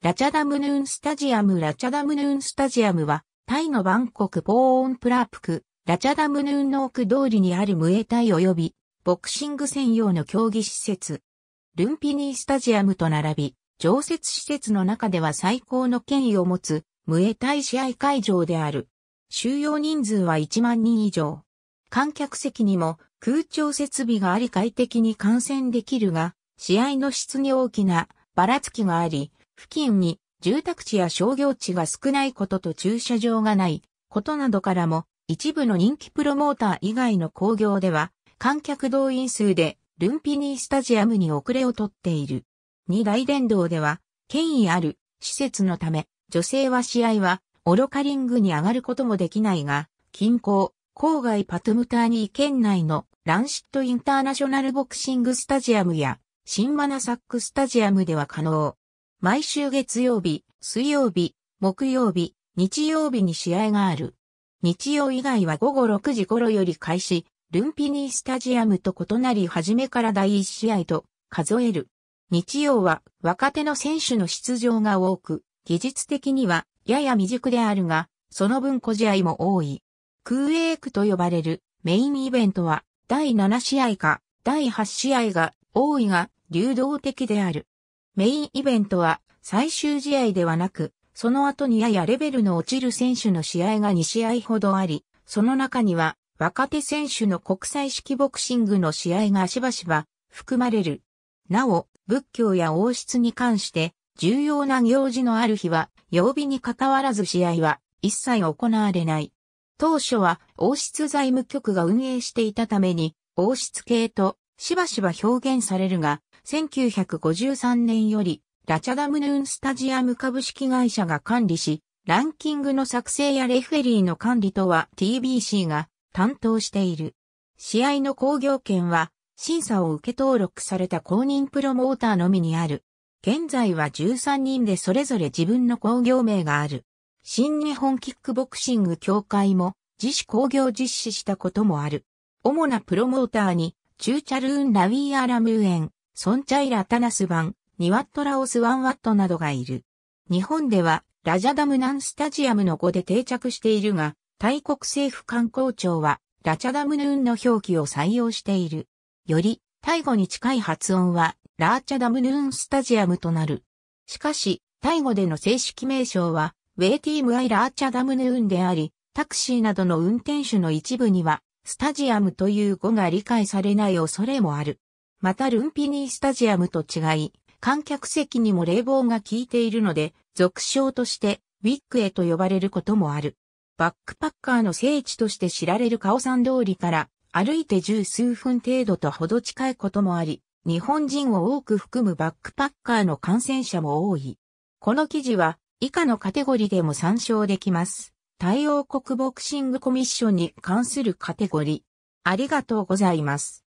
ラチャダムヌーンスタジアムラチャダムヌーンスタジアムは、タイのバンコクポーンプラープク、ラチャダムヌーンの奥通りにあるムエタイ及び、ボクシング専用の競技施設、ルンピニースタジアムと並び、常設施設の中では最高の権威を持つ、ムエタイ試合会場である。収容人数は1万人以上。観客席にも空調設備があり快適に観戦できるが、試合の質に大きなばらつきがあり、付近に住宅地や商業地が少ないことと駐車場がないことなどからも、一部の人気プロモーター以外の工業では、観客動員数でルンピニースタジアムに遅れをとっている。二大殿堂では、権威ある施設のため、女性は試合はオロカリングに上がることもできないが、近郊、郊外パトムターニー県内のランシットインターナショナルボクシングスタジアムや、新マナサックスタジアムでは可能。毎週月曜日、水曜日、木曜日、日曜日に試合がある。日曜以外は午後6時頃より開始、ルンピニースタジアムと異なり初めから第1試合と数える。日曜は若手の選手の出場が多く、技術的にはやや未熟であるが、その分小試合も多い。クーエークと呼ばれるメインイベントは第7試合か第8試合が多いが流動的である。メインイベントは最終試合ではなく、その後にややレベルの落ちる選手の試合が2試合ほどあり、その中には若手選手の国際式ボクシングの試合がしばしば含まれる。なお、仏教や王室に関して重要な行事のある日は曜日に関わらず試合は一切行われない。当初は王室財務局が運営していたために王室系としばしば表現されるが、1953年より、ラチャダムヌーンスタジアム株式会社が管理し、ランキングの作成やレフェリーの管理とは TBC が担当している。試合の工業権は、審査を受け登録された公認プロモーターのみにある。現在は13人でそれぞれ自分の工業名がある。新日本キックボクシング協会も自主工業実施したこともある。主なプロモーターにチューチャルーン・ラウィーア・ラムーエン、ソンチャイラ・タナスバン、ニワット・ラオス・ワンワットなどがいる。日本では、ラジャダムナンスタジアムの語で定着しているが、タイ国政府観光庁は、ラチャダムヌーンの表記を採用している。より、タイ語に近い発音は、ラーチャダムヌーンスタジアムとなる。しかし、タイ語での正式名称は、ウェイティームアイラーチャダムヌーンであり、タクシーなどの運転手の一部には、スタジアムという語が理解されない恐れもある。またルンピニースタジアムと違い、観客席にも冷房が効いているので、俗称としてウィッグへと呼ばれることもある。バックパッカーの聖地として知られるカオサン通りから歩いて十数分程度とほど近いこともあり、日本人を多く含むバックパッカーの感染者も多い。この記事は以下のカテゴリーでも参照できます。対応国ボクシングコミッションに関するカテゴリ。ありがとうございます。